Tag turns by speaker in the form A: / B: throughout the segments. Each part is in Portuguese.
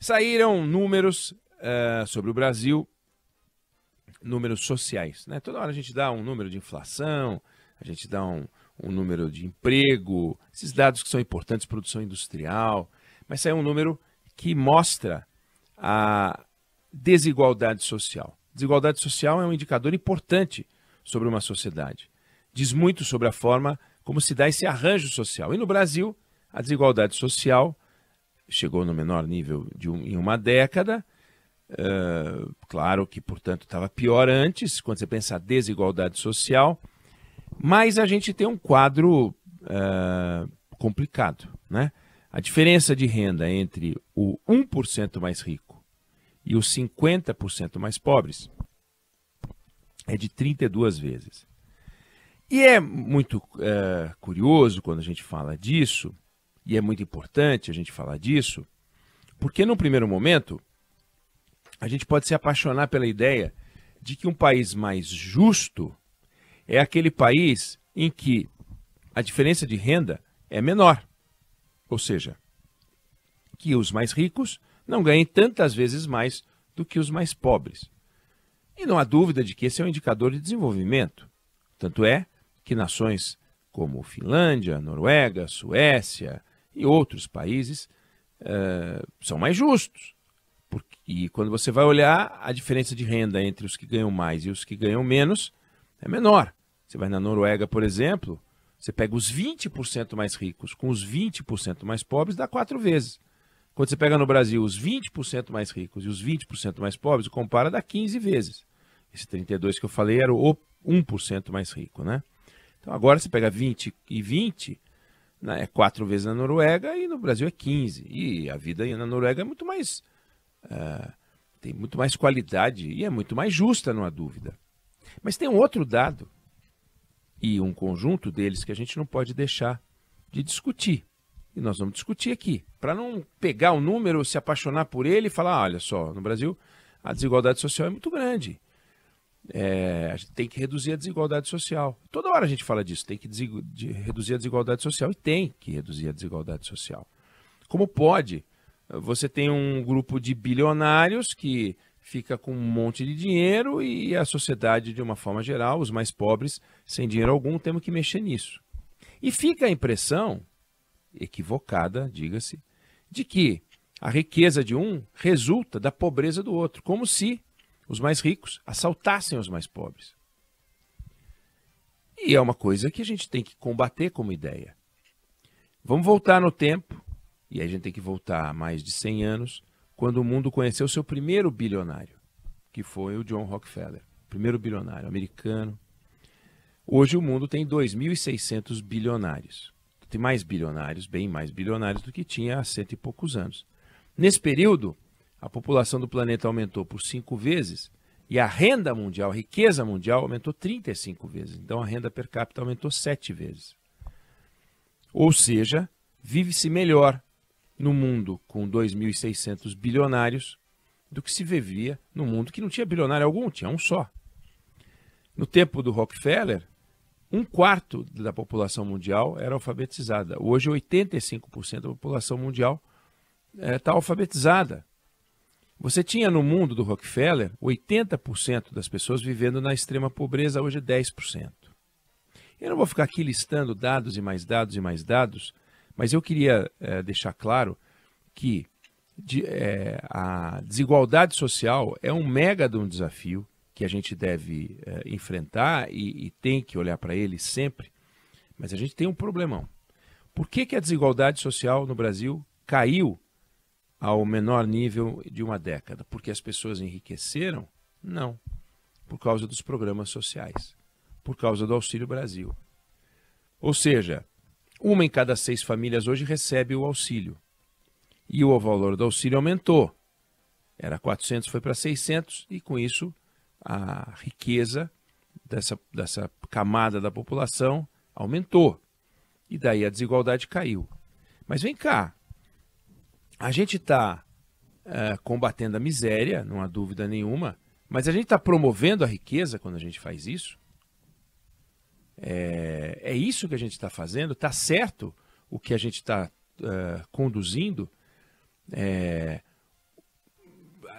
A: Saíram números uh, sobre o Brasil, números sociais. Né? Toda hora a gente dá um número de inflação, a gente dá um, um número de emprego, esses dados que são importantes, produção industrial, mas saiu um número que mostra a desigualdade social. Desigualdade social é um indicador importante sobre uma sociedade. Diz muito sobre a forma como se dá esse arranjo social. E no Brasil, a desigualdade social chegou no menor nível de um, em uma década. Uh, claro que, portanto, estava pior antes, quando você pensa a desigualdade social, mas a gente tem um quadro uh, complicado. Né? A diferença de renda entre o 1% mais rico e os 50% mais pobres é de 32 vezes. E é muito uh, curioso quando a gente fala disso, e é muito importante a gente falar disso, porque num primeiro momento a gente pode se apaixonar pela ideia de que um país mais justo é aquele país em que a diferença de renda é menor. Ou seja, que os mais ricos não ganhem tantas vezes mais do que os mais pobres. E não há dúvida de que esse é um indicador de desenvolvimento. Tanto é que nações como Finlândia, Noruega, Suécia, e outros países eh, são mais justos. Porque, e quando você vai olhar, a diferença de renda entre os que ganham mais e os que ganham menos é menor. Você vai na Noruega, por exemplo, você pega os 20% mais ricos com os 20% mais pobres, dá quatro vezes. Quando você pega no Brasil os 20% mais ricos e os 20% mais pobres, compara, dá 15 vezes. Esse 32 que eu falei era o 1% mais rico, né? Então agora você pega 20 e 20, né, é quatro vezes na Noruega e no Brasil é 15. E a vida na Noruega é muito mais. Uh, tem muito mais qualidade e é muito mais justa, não há dúvida. Mas tem um outro dado e um conjunto deles que a gente não pode deixar de discutir. E nós vamos discutir aqui, para não pegar o número, se apaixonar por ele e falar: ah, olha só, no Brasil a desigualdade social é muito grande. É, a gente tem que reduzir a desigualdade social. Toda hora a gente fala disso, tem que de, reduzir a desigualdade social e tem que reduzir a desigualdade social. Como pode? Você tem um grupo de bilionários que fica com um monte de dinheiro e a sociedade, de uma forma geral, os mais pobres, sem dinheiro algum, temos que mexer nisso. E fica a impressão, equivocada, diga-se, de que a riqueza de um resulta da pobreza do outro, como se os mais ricos assaltassem os mais pobres. E é uma coisa que a gente tem que combater como ideia. Vamos voltar no tempo, e a gente tem que voltar a mais de 100 anos, quando o mundo conheceu seu primeiro bilionário, que foi o John Rockefeller, primeiro bilionário americano. Hoje o mundo tem 2.600 bilionários. Tem mais bilionários, bem mais bilionários do que tinha há cento e poucos anos. Nesse período, a população do planeta aumentou por cinco vezes e a renda mundial, a riqueza mundial aumentou 35 vezes. Então a renda per capita aumentou sete vezes. Ou seja, vive-se melhor no mundo com 2.600 bilionários do que se vivia no mundo que não tinha bilionário algum, tinha um só. No tempo do Rockefeller, um quarto da população mundial era alfabetizada. Hoje, 85% da população mundial está eh, é, alfabetizada. Você tinha no mundo do Rockefeller 80% das pessoas vivendo na extrema pobreza, hoje é 10%. Eu não vou ficar aqui listando dados e mais dados e mais dados, mas eu queria é, deixar claro que de, é, a desigualdade social é um mega de um desafio que a gente deve é, enfrentar e, e, tem que olhar para ele sempre, mas a gente tem um problemão. Por que, que a desigualdade social no Brasil caiu ao menor nível de uma década. Porque as pessoas enriqueceram? Não. Por causa dos programas sociais, por causa do Auxílio Brasil. Ou seja, uma em cada seis famílias hoje recebe o auxílio. E o valor do auxílio aumentou. Era 400, foi para 600, e com isso a riqueza dessa, dessa camada da população aumentou. E daí a desigualdade caiu. Mas vem cá, a gente está é, combatendo a miséria, não há dúvida nenhuma, mas a gente está promovendo a riqueza quando a gente faz isso? É, é isso que a gente está fazendo? Está certo o que a gente está é, conduzindo? É,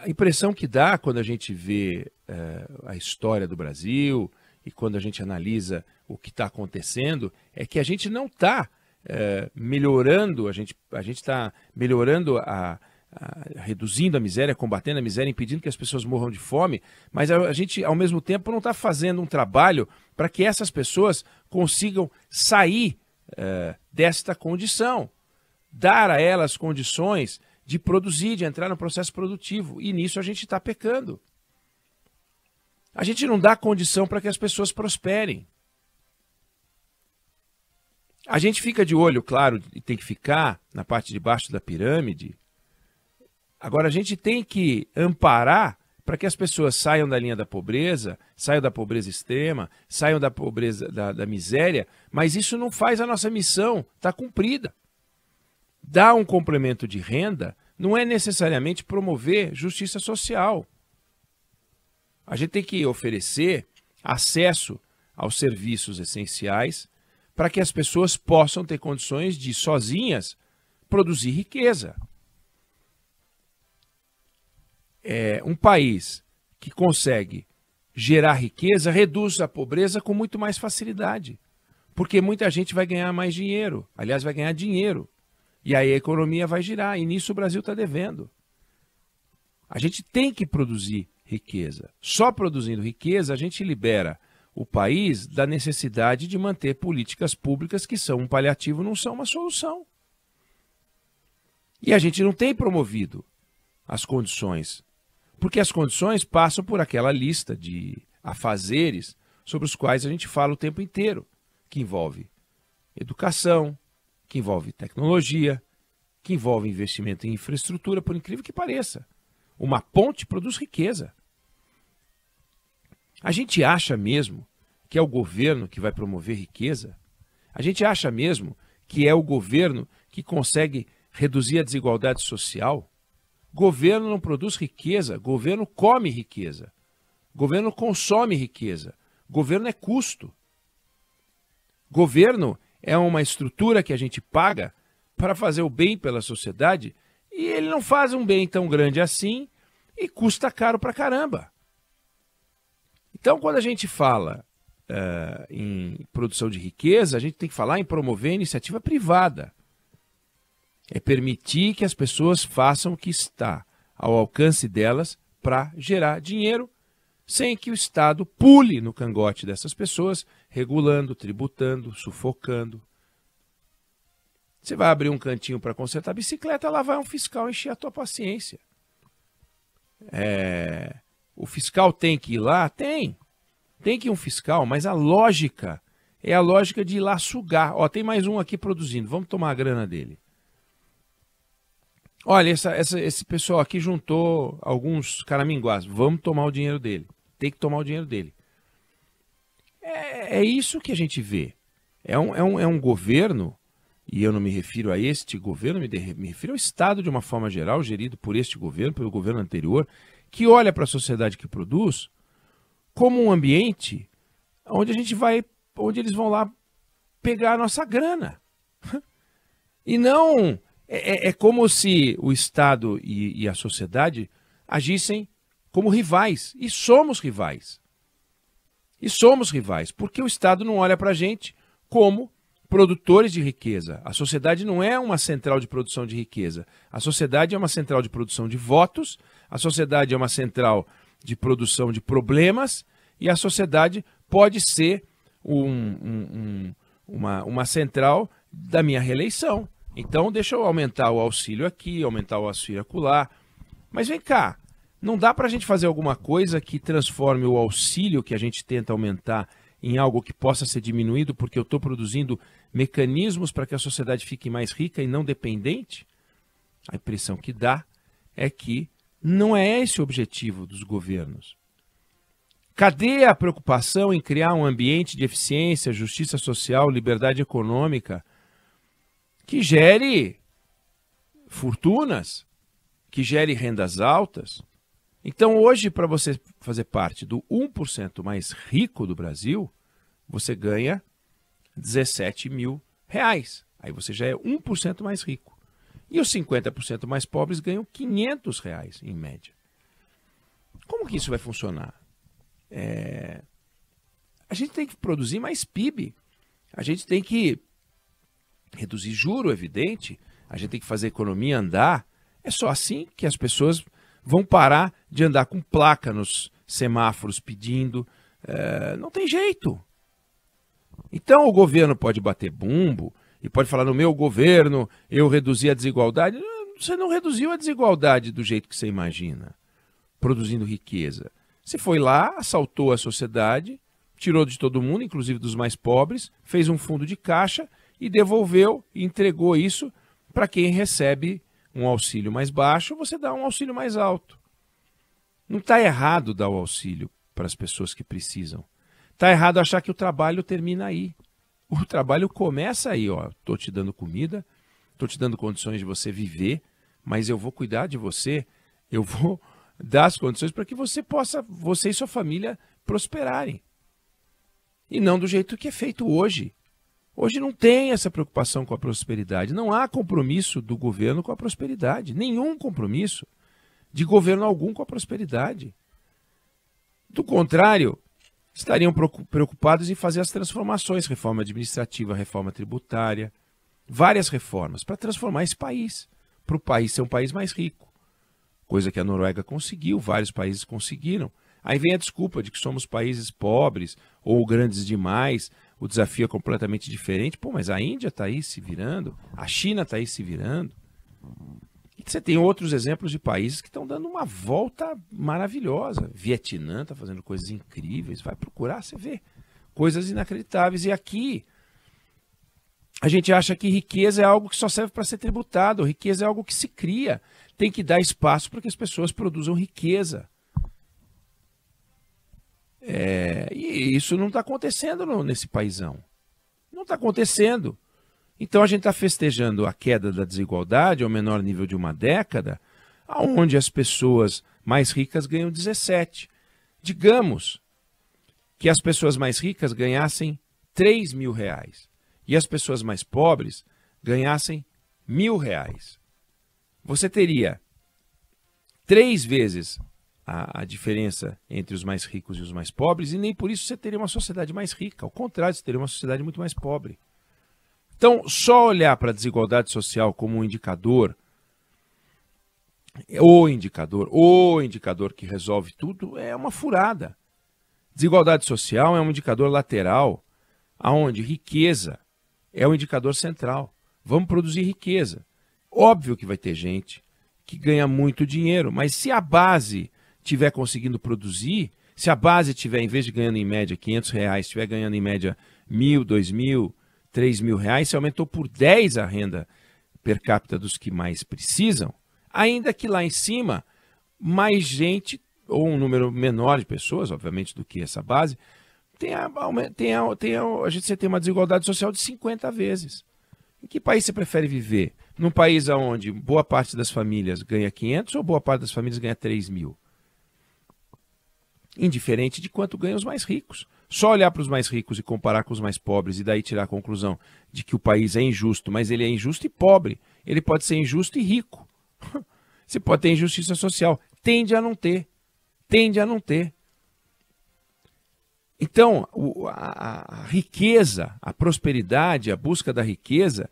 A: a impressão que dá quando a gente vê é, a história do Brasil e quando a gente analisa o que está acontecendo é que a gente não está eh, melhorando, a gente a está melhorando a, a, reduzindo a miséria, combatendo a miséria, impedindo que as pessoas morram de fome, mas a, a gente, ao mesmo tempo, não está fazendo um trabalho para que essas pessoas consigam sair é, desta condição, dar a elas condições de produzir, de entrar no processo produtivo. E nisso a gente está pecando. A gente não dá condição para que as pessoas prosperem. A gente fica de olho, claro, e tem que ficar na parte de baixo da pirâmide. Agora, a gente tem que amparar para que as pessoas saiam da linha da pobreza, saiam da pobreza extrema, saiam da pobreza, da, da miséria, mas isso não faz a nossa missão, tá cumprida. Dar um complemento de renda não é necessariamente promover justiça social. A gente tem que oferecer acesso aos serviços essenciais para que as pessoas possam ter condições de, sozinhas, produzir riqueza. É, um país que consegue gerar riqueza reduz a pobreza com muito mais facilidade, porque muita gente vai ganhar mais dinheiro, aliás, vai ganhar dinheiro, e aí a economia vai girar, e nisso o Brasil está devendo. A gente tem que produzir riqueza. Só produzindo riqueza a gente libera o país da necessidade de manter políticas públicas que são um paliativo, não são uma solução. E a gente não tem promovido as condições, porque as condições passam por aquela lista de afazeres sobre os quais a gente fala o tempo inteiro, que envolve educação, que envolve tecnologia, que envolve investimento em infraestrutura, por incrível que pareça. Uma ponte produz riqueza. A gente acha mesmo que é o governo que vai promover riqueza? A gente acha mesmo que é o governo que consegue reduzir a desigualdade social? Governo não produz riqueza, governo come riqueza. Governo consome riqueza. Governo é custo. Governo é uma estrutura que a gente paga para fazer o bem pela sociedade e ele não faz um bem tão grande assim e custa caro para caramba. Então, quando a gente fala uh, em produção de riqueza, a gente tem que falar em promover a iniciativa privada. É permitir que as pessoas façam o que está ao alcance delas para gerar dinheiro, sem que o Estado pule no cangote dessas pessoas, regulando, tributando, sufocando. Você vai abrir um cantinho para consertar a bicicleta, lá vai um fiscal encher a tua paciência. É... O fiscal tem que ir lá? Tem. Tem que ir um fiscal, mas a lógica é a lógica de ir lá sugar. Ó, tem mais um aqui produzindo, vamos tomar a grana dele. Olha, essa, essa, esse pessoal aqui juntou alguns caraminguás, vamos tomar o dinheiro dele. Tem que tomar o dinheiro dele. É, é isso que a gente vê. É um, é, um, é um governo, e eu não me refiro a este governo, me, de, me refiro ao Estado de uma forma geral, gerido por este governo, pelo governo anterior, que olha para a sociedade que produz como um ambiente onde a gente vai, onde eles vão lá pegar a nossa grana. E não é, é, é como se o Estado e, e a sociedade agissem como rivais. E somos rivais. E somos rivais, porque o Estado não olha para a gente como produtores de riqueza. A sociedade não é uma central de produção de riqueza. A sociedade é uma central de produção de votos a sociedade é uma central de produção de problemas e a sociedade pode ser um, um, um, uma, uma central da minha reeleição. Então, deixa eu aumentar o auxílio aqui, aumentar o auxílio acolá. Mas vem cá, não dá para a gente fazer alguma coisa que transforme o auxílio que a gente tenta aumentar em algo que possa ser diminuído, porque eu estou produzindo mecanismos para que a sociedade fique mais rica e não dependente? A impressão que dá é que não é esse o objetivo dos governos. Cadê a preocupação em criar um ambiente de eficiência, justiça social, liberdade econômica que gere fortunas, que gere rendas altas? Então, hoje, para você fazer parte do 1% mais rico do Brasil, você ganha 17 mil reais. Aí você já é 1% mais rico. E os 50% mais pobres ganham 500 reais, em média. Como que isso vai funcionar? É... A gente tem que produzir mais PIB. A gente tem que reduzir juro, evidente. A gente tem que fazer a economia andar. É só assim que as pessoas vão parar de andar com placa nos semáforos pedindo. É... Não tem jeito. Então o governo pode bater bumbo, e pode falar no meu governo eu reduzi a desigualdade. Você não reduziu a desigualdade do jeito que você imagina, produzindo riqueza. Você foi lá, assaltou a sociedade, tirou de todo mundo, inclusive dos mais pobres, fez um fundo de caixa e devolveu e entregou isso para quem recebe um auxílio mais baixo, você dá um auxílio mais alto. Não está errado dar o auxílio para as pessoas que precisam. Está errado achar que o trabalho termina aí o trabalho começa aí, ó. Tô te dando comida, tô te dando condições de você viver, mas eu vou cuidar de você, eu vou dar as condições para que você possa, você e sua família prosperarem. E não do jeito que é feito hoje. Hoje não tem essa preocupação com a prosperidade, não há compromisso do governo com a prosperidade, nenhum compromisso de governo algum com a prosperidade. Do contrário, estariam preocupados em fazer as transformações, reforma administrativa, reforma tributária, várias reformas para transformar esse país, para o país ser um país mais rico. Coisa que a Noruega conseguiu, vários países conseguiram. Aí vem a desculpa de que somos países pobres ou grandes demais, o desafio é completamente diferente. Pô, mas a Índia está aí se virando, a China está aí se virando. E você tem outros exemplos de países que estão dando uma volta maravilhosa. Vietnã está fazendo coisas incríveis. Vai procurar, você vê. Coisas inacreditáveis. E aqui, a gente acha que riqueza é algo que só serve para ser tributado, riqueza é algo que se cria. Tem que dar espaço para que as pessoas produzam riqueza. É, e isso não está acontecendo no, nesse paísão. Não está acontecendo. Então a gente está festejando a queda da desigualdade ao menor nível de uma década, aonde as pessoas mais ricas ganham 17. Digamos que as pessoas mais ricas ganhassem 3 mil reais e as pessoas mais pobres ganhassem mil reais. Você teria três vezes a, a diferença entre os mais ricos e os mais pobres, e nem por isso você teria uma sociedade mais rica. Ao contrário, você teria uma sociedade muito mais pobre. Então, só olhar para a desigualdade social como um indicador, o indicador, o indicador que resolve tudo, é uma furada. Desigualdade social é um indicador lateral, aonde riqueza é o um indicador central. Vamos produzir riqueza. Óbvio que vai ter gente que ganha muito dinheiro, mas se a base tiver conseguindo produzir, se a base tiver, em vez de ganhando em média 500 reais, estiver ganhando em média mil, dois mil, 3 mil reais, se aumentou por 10 a renda per capita dos que mais precisam, ainda que lá em cima mais gente, ou um número menor de pessoas, obviamente, do que essa base, tenha, tenha, tenha, a gente tem uma desigualdade social de 50 vezes. Em que país você prefere viver? Num país onde boa parte das famílias ganha 500 ou boa parte das famílias ganha 3 mil? indiferente de quanto ganham os mais ricos. Só olhar para os mais ricos e comparar com os mais pobres e daí tirar a conclusão de que o país é injusto, mas ele é injusto e pobre. Ele pode ser injusto e rico. Você pode ter injustiça social. Tende a não ter. Tende a não ter. Então, a, riqueza, a prosperidade, a busca da riqueza,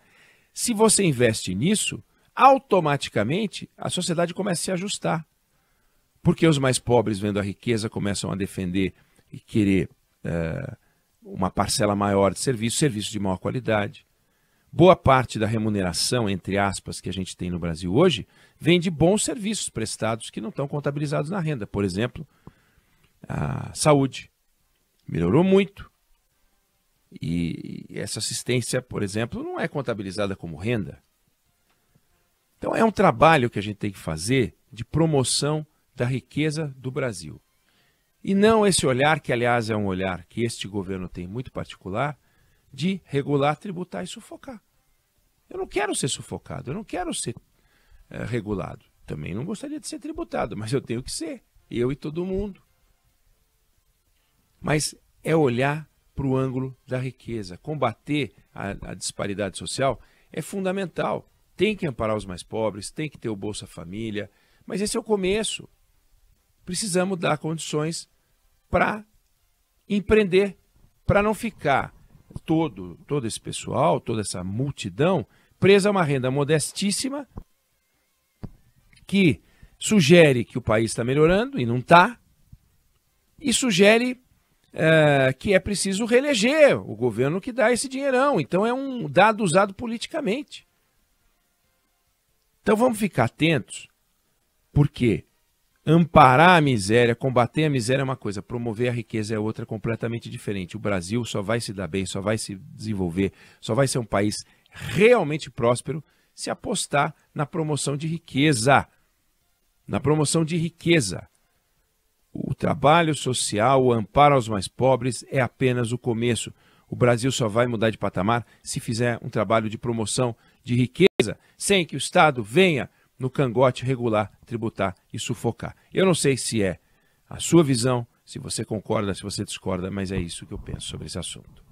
A: se você investe nisso, automaticamente a sociedade começa a se ajustar. Porque os mais pobres, vendo a riqueza, começam a defender e querer eh, uma parcela maior de serviço, serviço de maior qualidade. Boa parte da remuneração, entre aspas, que a gente tem no Brasil hoje, vem de bons serviços prestados que não estão contabilizados na renda. Por exemplo, a saúde. Melhorou muito. E essa assistência, por exemplo, não é contabilizada como renda. Então é um trabalho que a gente tem que fazer de promoção da riqueza do Brasil. E não esse olhar, que aliás é um olhar que este governo tem muito particular, de regular, tributar e sufocar. Eu não quero ser sufocado, eu não quero ser é, regulado. Também não gostaria de ser tributado, mas eu tenho que ser, eu e todo mundo. Mas é olhar para o ângulo da riqueza. Combater a, a disparidade social é fundamental. Tem que amparar os mais pobres, tem que ter o Bolsa Família, mas esse é o começo precisamos dar condições para empreender, para não ficar todo, todo esse pessoal, toda essa multidão, presa a uma renda modestíssima que sugere que o país está melhorando e não está, e sugere é, que é preciso reeleger o governo que dá esse dinheirão. Então é um dado usado politicamente. Então vamos ficar atentos, porque Amparar a miséria, combater a miséria é uma coisa, promover a riqueza é outra completamente diferente. O Brasil só vai se dar bem, só vai se desenvolver, só vai ser um país realmente próspero se apostar na promoção de riqueza. Na promoção de riqueza. O trabalho social, o amparo aos mais pobres é apenas o começo. O Brasil só vai mudar de patamar se fizer um trabalho de promoção de riqueza, sem que o Estado venha no cangote regular, tributar e sufocar. Eu não sei se é a sua visão, se você concorda, se você discorda, mas é isso que eu penso sobre esse assunto.